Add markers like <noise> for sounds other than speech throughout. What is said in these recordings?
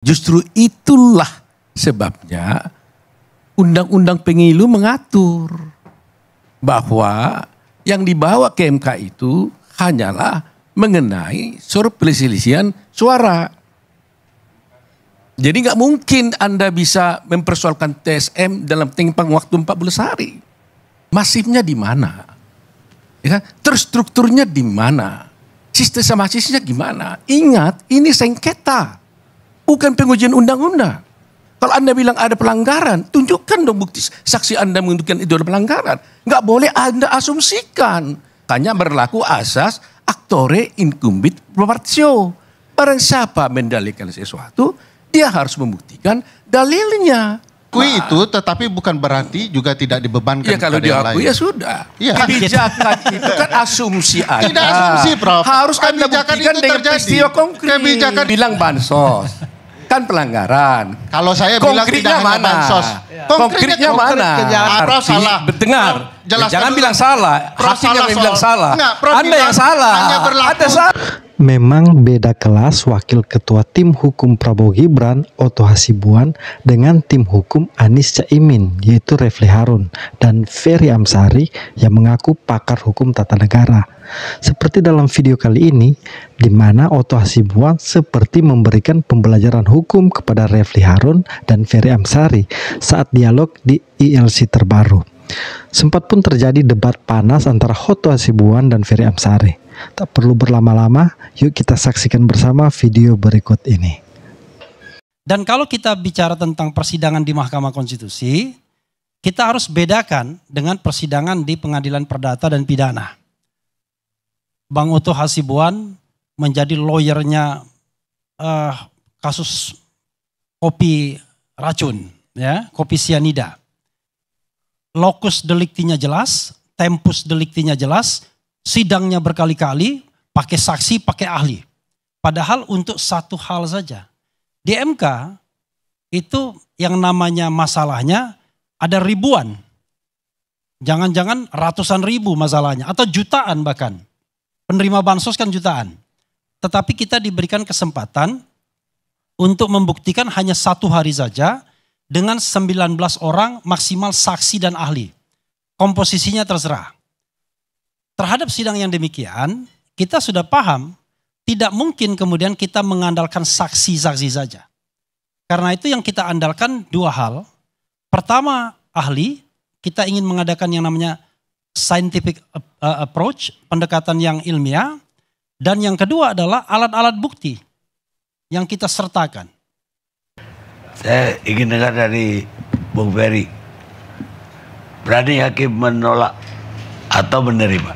Justru itulah sebabnya undang-undang pemilu mengatur bahwa yang dibawa ke MK itu hanyalah mengenai perselisihan suara. Jadi nggak mungkin Anda bisa mempersoalkan TSM dalam tengpang waktu 40 hari. Masifnya di mana? Ya, kan? terstrukturnya di mana? Sistem sama gimana? Ingat, ini sengketa Bukan pengujian undang-undang. Kalau Anda bilang ada pelanggaran, tunjukkan dong bukti saksi Anda menunjukkan itu ada pelanggaran. Nggak boleh Anda asumsikan. Hanya berlaku asas actore incumbit proportio. Barang siapa mendalikan sesuatu, dia harus membuktikan dalilnya. Kui nah, itu tetapi bukan berarti juga tidak dibebankan ya, kalau dia ya sudah. Ya. Kebijakan <laughs> itu kan asumsi Anda. Tidak asumsi, Prof. Harus Anda buktikan itu dengan peristiwa konkret. Kebijakan bilang bansos kan pelanggaran. Kalau saya konkretnya bilang tidak mana? bansos. Ya. Konkretnya, konkretnya mana? Apa salah. Dengar. jangan bilang salah. Hakim yang bilang salah. Anda yang salah. Anda salah. Memang beda kelas Wakil Ketua Tim Hukum Prabowo Gibran Oto Hasibuan dengan tim hukum Anies Caimin yaitu Refli Harun dan Ferry Amsari yang mengaku pakar hukum tata negara. Seperti dalam video kali ini, di mana Otto Hasibuan seperti memberikan pembelajaran hukum kepada Refli Harun dan Ferry Amsari saat dialog di ILC terbaru. Sempat pun terjadi debat panas antara Otto Hasibuan dan Ferry Amsari. Tak perlu berlama-lama, yuk kita saksikan bersama video berikut ini. Dan kalau kita bicara tentang persidangan di Mahkamah Konstitusi, kita harus bedakan dengan persidangan di pengadilan perdata dan pidana. Bang Oto Hasibuan menjadi lawyernya uh, kasus kopi racun, ya, kopi sianida. Lokus deliktinya jelas, tempus deliktinya jelas, sidangnya berkali-kali, pakai saksi, pakai ahli. Padahal untuk satu hal saja. Di MK itu yang namanya masalahnya ada ribuan. Jangan-jangan ratusan ribu masalahnya atau jutaan bahkan. Penerima bansos kan jutaan. Tetapi kita diberikan kesempatan untuk membuktikan hanya satu hari saja dengan 19 orang maksimal saksi dan ahli. Komposisinya terserah. Terhadap sidang yang demikian, kita sudah paham tidak mungkin kemudian kita mengandalkan saksi-saksi saja. Karena itu yang kita andalkan dua hal. Pertama, ahli, kita ingin mengadakan yang namanya scientific uh, uh, approach, pendekatan yang ilmiah, dan yang kedua adalah alat-alat bukti yang kita sertakan. Saya ingin dengar dari Bung Ferry, berani hakim menolak atau menerima?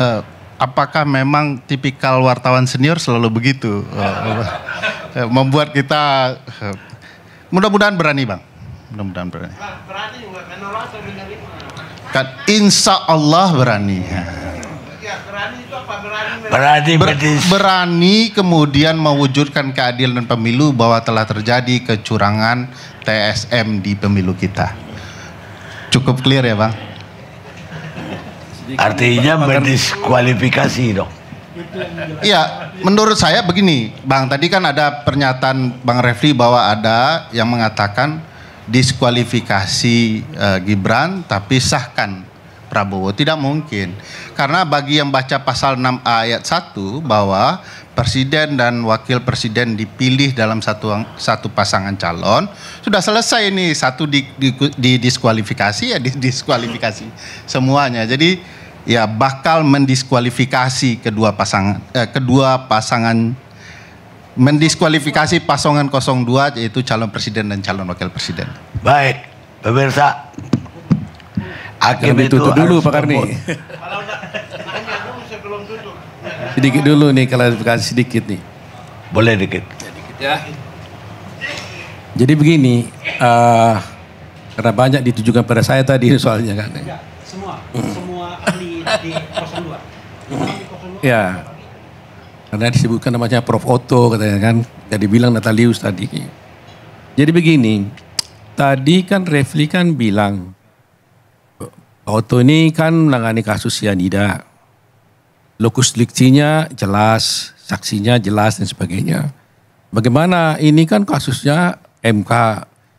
Uh, <laughs> apakah memang tipikal wartawan senior selalu begitu? Uh, membuat kita uh, mudah-mudahan berani bang, mudah-mudahan berani. Berani Kan insya Allah berani. Ya, berani, Ber, berani kemudian mewujudkan keadilan pemilu bahwa telah terjadi kecurangan TSM di pemilu kita. Cukup clear ya bang? Artinya mendiskualifikasi dong. Iya, menurut saya begini, Bang. Tadi kan ada pernyataan Bang Refli bahwa ada yang mengatakan diskualifikasi uh, Gibran tapi sahkan Prabowo tidak mungkin karena bagi yang baca pasal 6 ayat 1 bahwa presiden dan wakil presiden dipilih dalam satu satu pasangan calon sudah selesai ini satu di, di, didiskualifikasi ya diskualifikasi semuanya jadi ya bakal mendiskualifikasi kedua pasangan eh, kedua pasangan mendiskualifikasi pasangan 02 yaitu calon presiden dan calon wakil presiden. Baik, pemirsa. Akhirnya itu, dulu Pak Karni. sedikit dulu nih klarifikasi sedikit nih. Boleh dikit. Ya. Jadi begini, uh, karena banyak ditujukan pada saya tadi soalnya kan. Semua, semua ahli di 02. Ya. Karena disebutkan namanya Prof. Otto katanya kan. Jadi bilang Natalius tadi. Jadi begini, tadi kan Refli kan bilang, Otto ini kan menangani kasus sianida. Lokus diktinya jelas, saksinya jelas dan sebagainya. Bagaimana ini kan kasusnya MK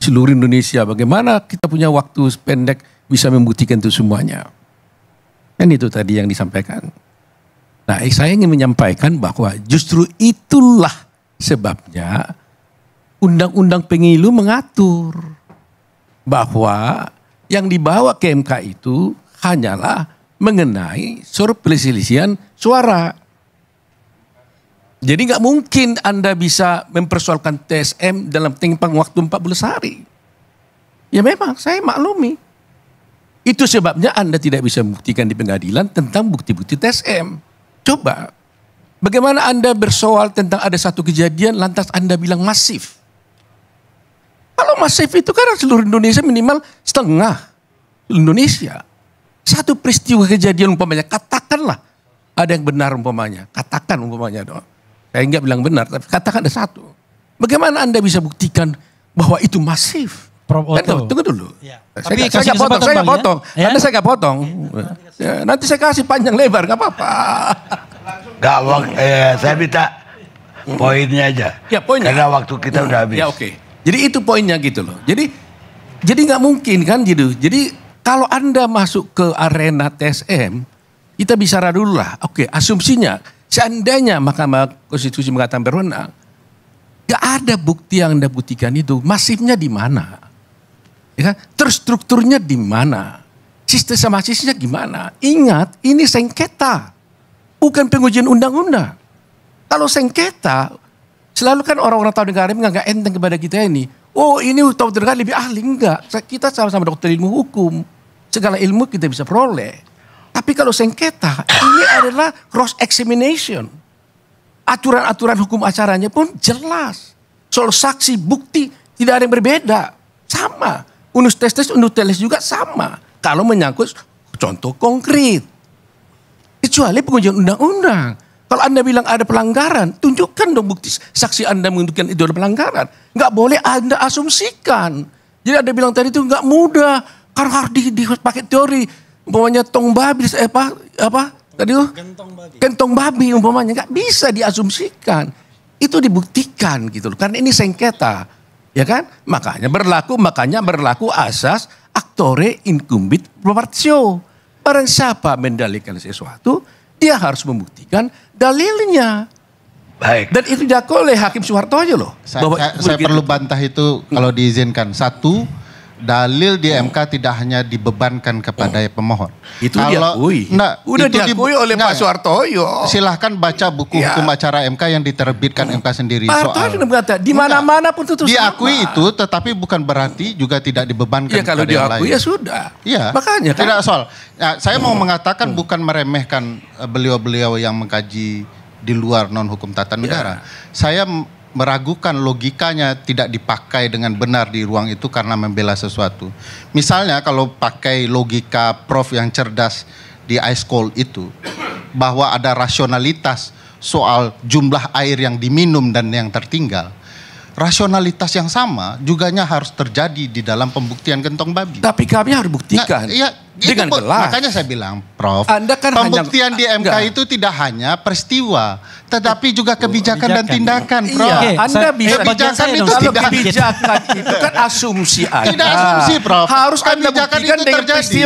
seluruh Indonesia. Bagaimana kita punya waktu pendek bisa membuktikan itu semuanya. Kan itu tadi yang disampaikan. Nah, eh, saya ingin menyampaikan bahwa justru itulah sebabnya undang-undang pemilu mengatur bahwa yang dibawa ke MK itu hanyalah mengenai surat perselisihan suara. Jadi nggak mungkin Anda bisa mempersoalkan TSM dalam timpang waktu 40 hari. Ya memang saya maklumi. Itu sebabnya Anda tidak bisa membuktikan di pengadilan tentang bukti-bukti TSM. Coba, bagaimana Anda bersoal tentang ada satu kejadian lantas Anda bilang masif? Kalau masif itu kan seluruh Indonesia minimal setengah Indonesia. Satu peristiwa kejadian umpamanya, katakanlah ada yang benar umpamanya. Katakan umpamanya dong. Saya enggak bilang benar, tapi katakan ada satu. Bagaimana Anda bisa buktikan bahwa itu masif? Prof Oto. Oh, kan tunggu dulu. Ya. Saya, Tapi saya gak potong, saya gak potong. Ya? Karena ya? saya gak potong. Ya, nanti saya kasih panjang lebar, gak apa-apa. Gak, eh, saya minta poinnya aja. Ya poinnya. Karena waktu kita udah habis. Ya oke. Okay. Jadi itu poinnya gitu loh. Jadi jadi nggak mungkin kan gitu. Jadi kalau Anda masuk ke arena TSM, kita bicara dulu lah. Oke, okay, asumsinya seandainya Mahkamah Konstitusi mengatakan berwenang, Gak ada bukti yang Anda buktikan itu. Masifnya di mana? Ya, kan? terstrukturnya di mana? Sistem sama sistemnya gimana? Ingat, ini sengketa. Bukan pengujian undang-undang. Kalau sengketa, selalu kan orang-orang tahu negara menganggap enteng kepada kita ini. Oh ini tahu negara lebih ahli. Enggak, kita sama-sama dokter ilmu hukum. Segala ilmu kita bisa peroleh. Tapi kalau sengketa, ini adalah cross examination. Aturan-aturan hukum acaranya pun jelas. Soal saksi, bukti, tidak ada yang berbeda. Sama. Unus testis, unus teles juga sama. Kalau menyangkut contoh konkret. Kecuali pengujian undang-undang. Kalau Anda bilang ada pelanggaran, tunjukkan dong bukti saksi Anda menunjukkan itu ada pelanggaran. Enggak boleh Anda asumsikan. Jadi Anda bilang tadi itu enggak mudah. Karena harus di, di, pakai teori. Umpamanya tong babi, eh, apa, apa tadi itu? kentong babi. Kentong babi umpamanya. enggak bisa diasumsikan. Itu dibuktikan gitu loh. Karena ini sengketa. Ya kan? Makanya berlaku, makanya berlaku asas aktore incumbit proportio. Barang siapa mendalikan sesuatu, dia harus membuktikan dalilnya. Baik. Dan itu diakui oleh Hakim Soeharto loh. Saya, saya, saya perlu bantah itu kalau diizinkan. Satu, dalil di MK oh. tidak hanya dibebankan kepada oh. pemohon. Itu Kalau, diakui. Nah, Udah itu diakui di, oleh enggak, Pak soeharto. Silahkan baca buku ya. hukum acara MK yang diterbitkan oh. MK sendiri. Pak Soehartoyo berkata, di mana-mana pun itu Diakui sama. itu, tetapi bukan berarti juga tidak dibebankan ya, kalau diakui ya sudah. Iya. Makanya kan. Tidak soal. Nah, ya, saya hmm. mau mengatakan hmm. bukan meremehkan eh, beliau-beliau yang mengkaji di luar non hukum tata iya. negara. Ya. Saya meragukan logikanya tidak dipakai dengan benar di ruang itu karena membela sesuatu. Misalnya kalau pakai logika prof yang cerdas di ice cold itu bahwa ada rasionalitas soal jumlah air yang diminum dan yang tertinggal. Rasionalitas yang sama juganya harus terjadi di dalam pembuktian gentong babi. Tapi kami harus buktikan. Nah, ya, dengan itu, Makanya saya bilang, Prof. Anda kan pembuktian hanya, di MK enggak. itu tidak hanya peristiwa, tetapi juga kebijakan, kebijakan dan tindakan, ya. Prof. Iya, Anda saya, bisa kebijakan itu tidak kebijakan itu kan asumsi Anda. Tidak asumsi, Prof. Harus kebijakan Anda itu terjadi.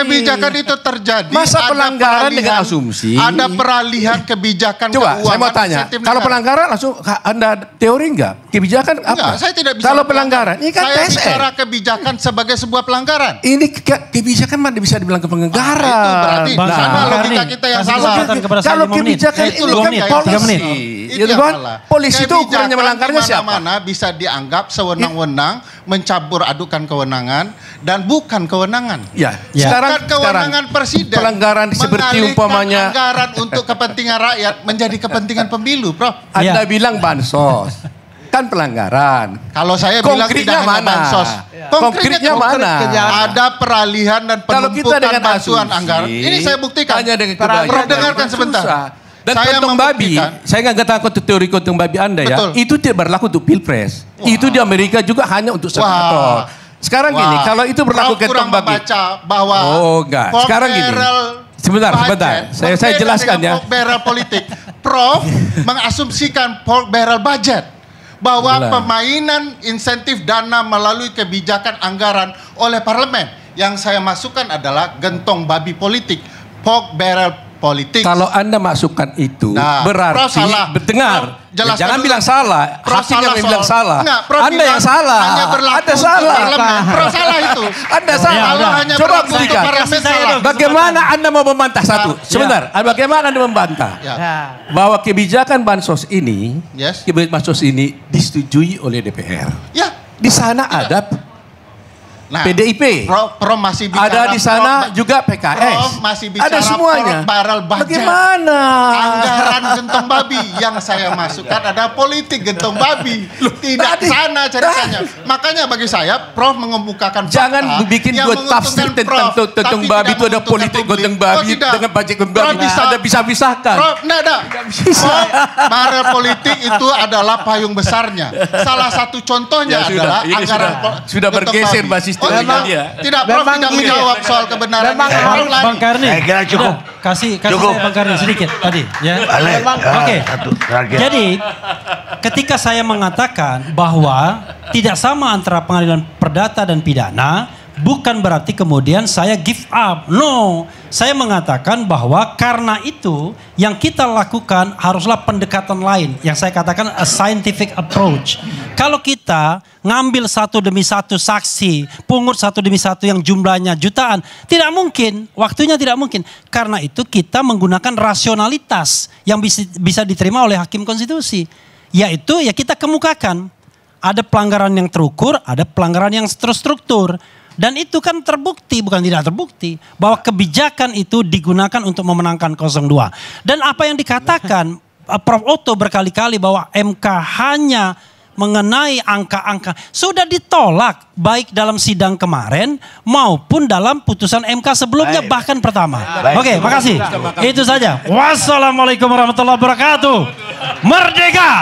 Kebijakan itu terjadi. Masa ada pelanggaran dengan asumsi? Ada peralihan kebijakan Coba, keuangan. saya mau tanya. Kalau pelanggaran langsung Anda teori enggak? Kebijakan apa? saya tidak bisa. Kalau pelanggaran, ini kan Saya bicara kebijakan sebagai sebuah pelanggaran. Ini kebijakan mana bisa dibilang kepenganggaran? Nah, itu berarti nah, sana kita yang salah. Kalau kebijakan itu kan polisi. Itu kan polisi itu ukurannya melanggarnya siapa? Mana bisa dianggap sewenang-wenang mencampur adukan kewenangan dan bukan kewenangan. Ya. ya. Sekarang bukan kewenangan sekarang, presiden. Pelanggaran seperti umpamanya anggaran untuk kepentingan rakyat menjadi kepentingan pemilu, Prof. Anda ya. bilang bansos kan pelanggaran. Kalau saya Konkretnya bilang tidak mana? hanya bansos. Ya. Konkretnya, Konkretnya mana? Ada peralihan dan penumpukan bantuan anggaran. Ini saya buktikan. Hanya dengan kebanyakan. Dengarkan kan sebentar. Susah. Dan saya kantong babi, saya nggak takut teori kantong babi Anda ya. Betul. ya. Itu tidak berlaku untuk pilpres. Wah. Itu di Amerika juga hanya untuk senator. Sekarang Wah. gini, kalau itu berlaku kantong babi. baca bahwa Oh enggak. Sekarang gini. Sebentar, sebentar. Saya, saya jelaskan ya. Barrel politik. Prof <laughs> mengasumsikan pork barrel budget bahwa Gila. pemainan insentif dana melalui kebijakan anggaran oleh parlemen yang saya masukkan adalah gentong babi politik, pork barrel politik. Kalau Anda masukkan itu, nah, berarti salah. dengar. ya, jangan bilang salah. Hakim salah bilang salah. Enggak, anda yang salah. ada salah. Pro salah itu. anda salah. Ya, Kalau iya, iya. hanya Coba buktikan. Bagaimana Anda mau membantah nah, satu? Ya. Sebentar. Ya. Bagaimana Anda membantah? Ya. Bahwa kebijakan bansos ini, yes. kebijakan bansos ini disetujui oleh DPR. Ya. Di sana ya. ada Nah, PDIP. Pro, Pro masih bicara. Ada di sana Pro, juga PKS. Pro masih bicara ada semuanya. Pro Bagaimana? Anggaran gentong babi yang saya <laughs> masukkan ada politik gentong babi. Loh, Tidak tadi, sana ceritanya. Tadi. Makanya bagi saya Prof mengemukakan fakta Jangan bikin gue tafsir tentang gentong babi itu ada politik gentong oh, babi oh, dengan baca gentong babi. Bisa, ada bisa pisahkan. Prof, nah, ada. Bisa. politik itu adalah payung besarnya. <laughs> Salah satu contohnya ya, adalah anggaran sudah, sudah bergeser basis Oh, memang, tidak, iya. tidak Prof memang, tidak menjawab iya. soal kebenaran. Memang ya. Bang, bang Karni. Saya eh, kira cukup. Udah, kasih kasih cukup. Saya Bang Karni sedikit tadi ya. Ah, oke. Okay. Jadi ketika saya mengatakan bahwa tidak sama antara pengadilan perdata dan pidana, bukan berarti kemudian saya give up. No, saya mengatakan bahwa karena itu yang kita lakukan haruslah pendekatan lain yang saya katakan a scientific approach. Kalau kita ngambil satu demi satu saksi, pungut satu demi satu yang jumlahnya jutaan, tidak mungkin, waktunya tidak mungkin. Karena itu kita menggunakan rasionalitas yang bisa, diterima oleh hakim konstitusi. Yaitu ya kita kemukakan, ada pelanggaran yang terukur, ada pelanggaran yang terstruktur. Dan itu kan terbukti, bukan tidak terbukti, bahwa kebijakan itu digunakan untuk memenangkan 02. Dan apa yang dikatakan eh, Prof. Otto berkali-kali bahwa MK hanya mengenai angka-angka sudah ditolak baik dalam sidang kemarin maupun dalam putusan MK sebelumnya baik. bahkan pertama. Baik. Oke, baik. makasih. Baik. Itu saja. Wassalamualaikum warahmatullahi wabarakatuh. Merdeka.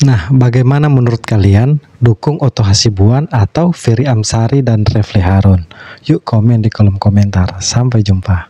Nah, bagaimana menurut kalian dukung Oto Hasibuan atau Ferry Amsari dan Refli Harun? Yuk komen di kolom komentar. Sampai jumpa.